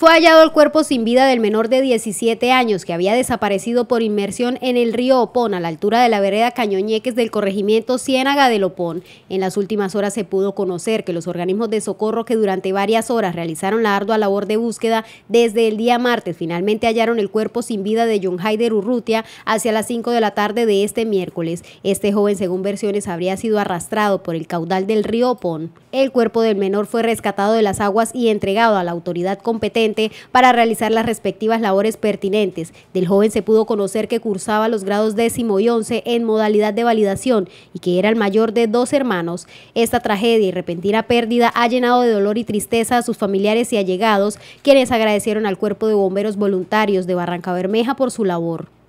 fue hallado el cuerpo sin vida del menor de 17 años que había desaparecido por inmersión en el río Opón a la altura de la vereda Cañoñeques del corregimiento Ciénaga del Opón. En las últimas horas se pudo conocer que los organismos de socorro que durante varias horas realizaron la ardua labor de búsqueda desde el día martes finalmente hallaron el cuerpo sin vida de John Haider Urrutia hacia las 5 de la tarde de este miércoles. Este joven, según versiones, habría sido arrastrado por el caudal del río Opón. El cuerpo del menor fue rescatado de las aguas y entregado a la autoridad competente para realizar las respectivas labores pertinentes. Del joven se pudo conocer que cursaba los grados décimo y once en modalidad de validación y que era el mayor de dos hermanos. Esta tragedia y repentina pérdida ha llenado de dolor y tristeza a sus familiares y allegados, quienes agradecieron al Cuerpo de Bomberos Voluntarios de Barranca Bermeja por su labor.